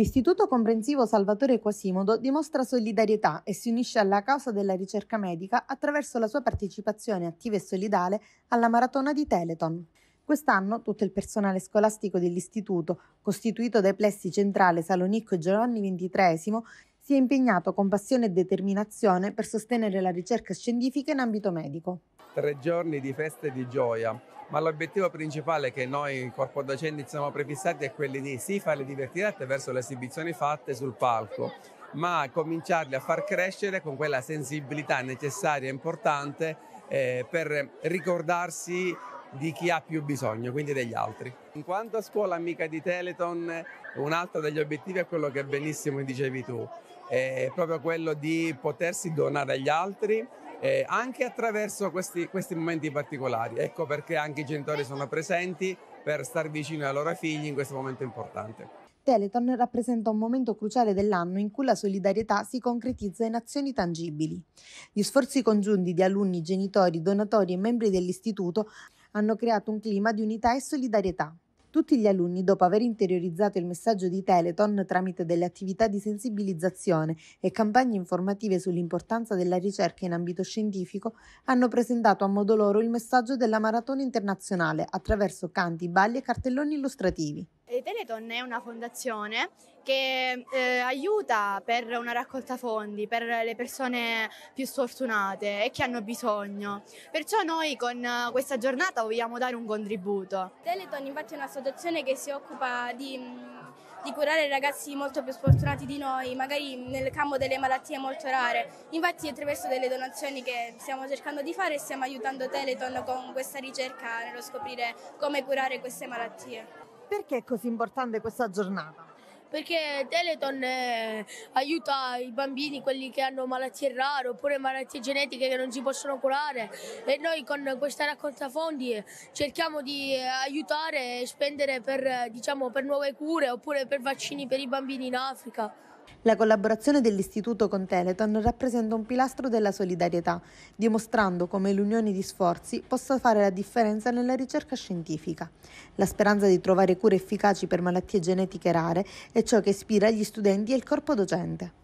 L'Istituto Comprensivo Salvatore Quasimodo dimostra solidarietà e si unisce alla causa della ricerca medica attraverso la sua partecipazione attiva e solidale alla maratona di Teleton. Quest'anno tutto il personale scolastico dell'istituto, costituito dai plessi centrale Salonicco e Giovanni XXIII, si è impegnato con passione e determinazione per sostenere la ricerca scientifica in ambito medico. Tre giorni di feste e di gioia, ma l'obiettivo principale che noi corpo docenti siamo prefissati è quello di sì farli divertire attraverso le esibizioni fatte sul palco, ma cominciarli a far crescere con quella sensibilità necessaria e importante eh, per ricordarsi di chi ha più bisogno, quindi degli altri. In quanto a scuola amica di Teleton, un altro degli obiettivi è quello che benissimo dicevi tu, è proprio quello di potersi donare agli altri eh, anche attraverso questi, questi, momenti particolari. Ecco perché anche i genitori sono presenti per star vicino ai loro figli in questo momento importante. Teleton rappresenta un momento cruciale dell'anno in cui la solidarietà si concretizza in azioni tangibili. Gli sforzi congiunti di alunni, genitori, donatori e membri dell'istituto hanno creato un clima di unità e solidarietà. Tutti gli alunni, dopo aver interiorizzato il messaggio di Teleton tramite delle attività di sensibilizzazione e campagne informative sull'importanza della ricerca in ambito scientifico, hanno presentato a modo loro il messaggio della Maratona Internazionale attraverso canti, balli e cartelloni illustrativi. Teleton è una fondazione che eh, aiuta per una raccolta fondi per le persone più sfortunate e che hanno bisogno. Perciò noi con questa giornata vogliamo dare un contributo. Teleton infatti è un'associazione che si occupa di di curare ragazzi molto più sfortunati di noi, magari nel campo delle malattie molto rare. Infatti attraverso delle donazioni che stiamo cercando di fare stiamo aiutando Teleton con questa ricerca nello scoprire come curare queste malattie. Perché è così importante questa giornata? Perché Teleton eh, aiuta i bambini, quelli che hanno malattie rare oppure malattie genetiche che non si possono curare e noi con questa raccolta fondi eh, cerchiamo di eh, aiutare e spendere per, eh, diciamo, per nuove cure oppure per vaccini per i bambini in Africa. La collaborazione dell'Istituto con Teleton rappresenta un pilastro della solidarietà, dimostrando come l'unione di sforzi possa fare la differenza nella ricerca scientifica. La speranza di trovare cure efficaci per malattie genetiche rare è ciò che ispira gli studenti e il corpo docente.